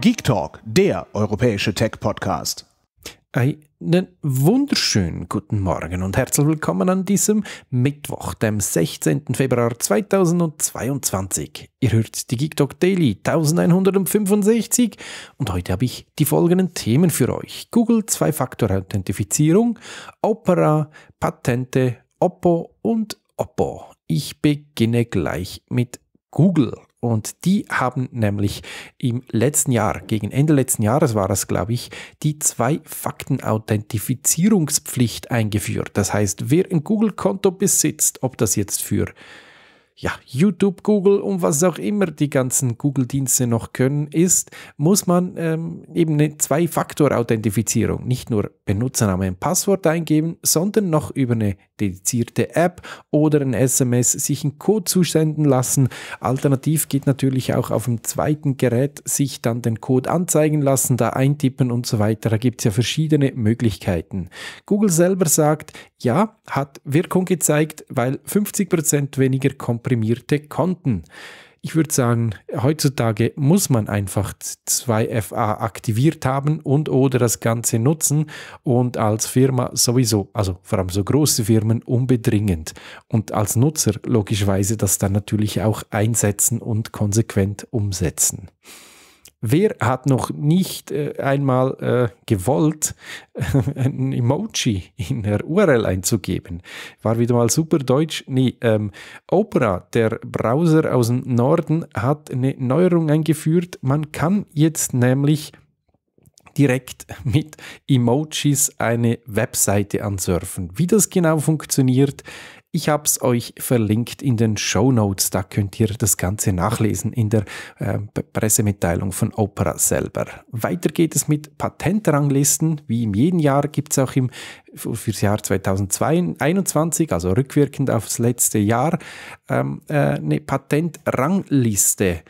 Geek Talk, der europäische Tech-Podcast. Einen wunderschönen guten Morgen und herzlich willkommen an diesem Mittwoch, dem 16. Februar 2022. Ihr hört die Geek Talk Daily 1165 und heute habe ich die folgenden Themen für euch. Google Zwei-Faktor-Authentifizierung, Opera, Patente, Oppo und Oppo. Ich beginne gleich mit Google. Und die haben nämlich im letzten Jahr, gegen Ende letzten Jahres war das, glaube ich, die Zwei-Fakten-Authentifizierungspflicht eingeführt. Das heißt, wer ein Google-Konto besitzt, ob das jetzt für ja, YouTube, Google und was auch immer die ganzen Google-Dienste noch können, ist, muss man ähm, eben eine Zwei-Faktor-Authentifizierung, nicht nur Benutzername und Passwort eingeben, sondern noch über eine dedizierte App oder ein SMS sich einen Code zusenden lassen. Alternativ geht natürlich auch auf dem zweiten Gerät sich dann den Code anzeigen lassen, da eintippen und so weiter. Da gibt es ja verschiedene Möglichkeiten. Google selber sagt, ja, hat Wirkung gezeigt, weil 50% weniger Kompetenz komprimierte Konten. Ich würde sagen, heutzutage muss man einfach 2FA aktiviert haben und oder das Ganze nutzen und als Firma sowieso, also vor allem so große Firmen unbedingend und als Nutzer logischerweise das dann natürlich auch einsetzen und konsequent umsetzen. Wer hat noch nicht äh, einmal äh, gewollt, ein Emoji in der URL einzugeben? War wieder mal super deutsch. Nee, ähm, Opera, der Browser aus dem Norden, hat eine Neuerung eingeführt. Man kann jetzt nämlich direkt mit Emojis eine Webseite ansurfen. Wie das genau funktioniert, ich habe es euch verlinkt in den Show Notes, da könnt ihr das Ganze nachlesen in der äh, Pressemitteilung von Opera selber. Weiter geht es mit Patentranglisten. Wie im jeden Jahr gibt es auch im fürs Jahr 2021, also rückwirkend aufs letzte Jahr, ähm, äh, eine Patentrangliste.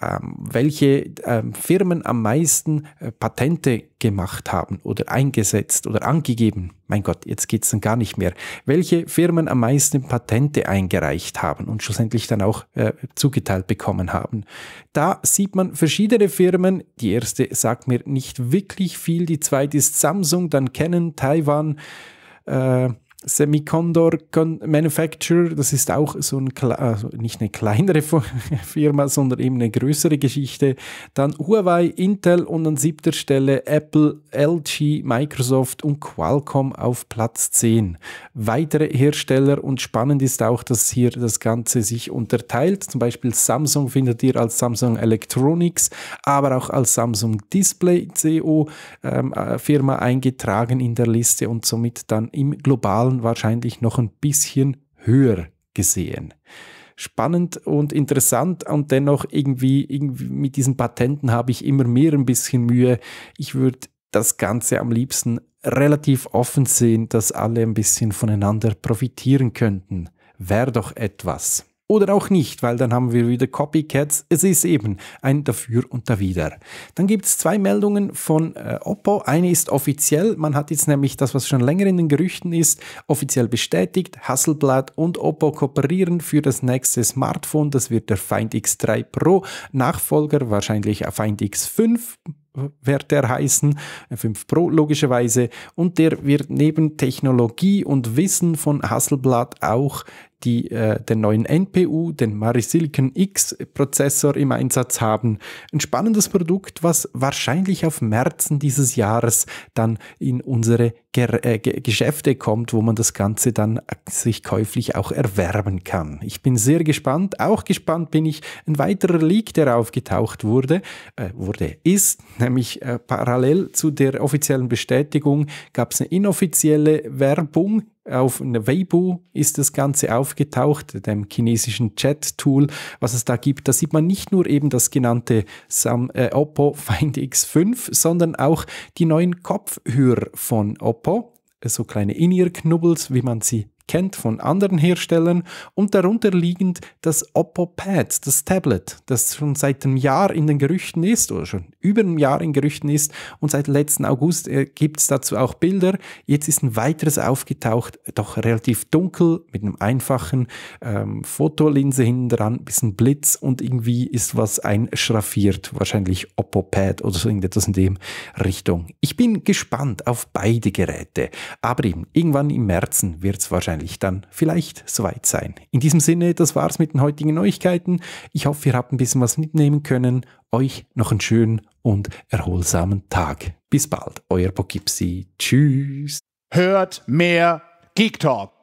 Ähm, welche ähm, Firmen am meisten äh, Patente gemacht haben oder eingesetzt oder angegeben. Mein Gott, jetzt geht's dann gar nicht mehr. Welche Firmen am meisten Patente eingereicht haben und schlussendlich dann auch äh, zugeteilt bekommen haben. Da sieht man verschiedene Firmen. Die erste sagt mir nicht wirklich viel, die zweite ist Samsung, dann Canon, Taiwan, äh, Semicondor Manufacturer, das ist auch so ein, also nicht eine kleinere Firma, sondern eben eine größere Geschichte. Dann Huawei, Intel und an siebter Stelle Apple, LG, Microsoft und Qualcomm auf Platz 10. Weitere Hersteller und spannend ist auch, dass hier das Ganze sich unterteilt. Zum Beispiel Samsung findet ihr als Samsung Electronics, aber auch als Samsung Display CO ähm, äh, Firma eingetragen in der Liste und somit dann im globalen Zahlen wahrscheinlich noch ein bisschen höher gesehen. Spannend und interessant und dennoch irgendwie, irgendwie mit diesen Patenten habe ich immer mehr ein bisschen Mühe. Ich würde das Ganze am liebsten relativ offen sehen, dass alle ein bisschen voneinander profitieren könnten. Wäre doch etwas oder auch nicht, weil dann haben wir wieder Copycats. Es ist eben ein Dafür und Dawider. Dann gibt es zwei Meldungen von äh, Oppo. Eine ist offiziell, man hat jetzt nämlich das, was schon länger in den Gerüchten ist, offiziell bestätigt. Hasselblad und Oppo kooperieren für das nächste Smartphone. Das wird der Find X3 Pro. Nachfolger wahrscheinlich Find X5 wird der heißen, 5 Pro logischerweise, und der wird neben Technologie und Wissen von Hasselblad auch die äh, den neuen NPU, den Mari X Prozessor im Einsatz haben. Ein spannendes Produkt, was wahrscheinlich auf Märzen dieses Jahres dann in unsere Ger äh, Geschäfte kommt, wo man das Ganze dann äh, sich käuflich auch erwerben kann. Ich bin sehr gespannt. Auch gespannt bin ich. Ein weiterer Leak, der aufgetaucht wurde, äh, wurde ist, nämlich äh, parallel zu der offiziellen Bestätigung gab es eine inoffizielle Werbung auf Weibo ist das Ganze aufgetaucht, dem chinesischen Chat-Tool, was es da gibt. Da sieht man nicht nur eben das genannte Sam, äh, Oppo Find X5, sondern auch die neuen Kopfhörer von Oppo so kleine In-Ear-Knubbels, wie man sie kennt von anderen Herstellern und darunter liegend das Oppo Pad, das Tablet, das schon seit einem Jahr in den Gerüchten ist oder schon über einem Jahr in Gerüchten ist und seit letzten August äh, gibt es dazu auch Bilder. Jetzt ist ein weiteres aufgetaucht, doch relativ dunkel mit einem einfachen ähm, Fotolinse hinten dran, bisschen Blitz und irgendwie ist was einschraffiert, wahrscheinlich Oppo Pad oder so irgendetwas in dem Richtung. Ich bin gespannt auf beide Geräte, aber eben irgendwann im März wird es wahrscheinlich wahrscheinlich dann vielleicht soweit sein. In diesem Sinne, das war's mit den heutigen Neuigkeiten. Ich hoffe, ihr habt ein bisschen was mitnehmen können. Euch noch einen schönen und erholsamen Tag. Bis bald, euer Poughkeepsie. Tschüss. Hört mehr Geek Talk.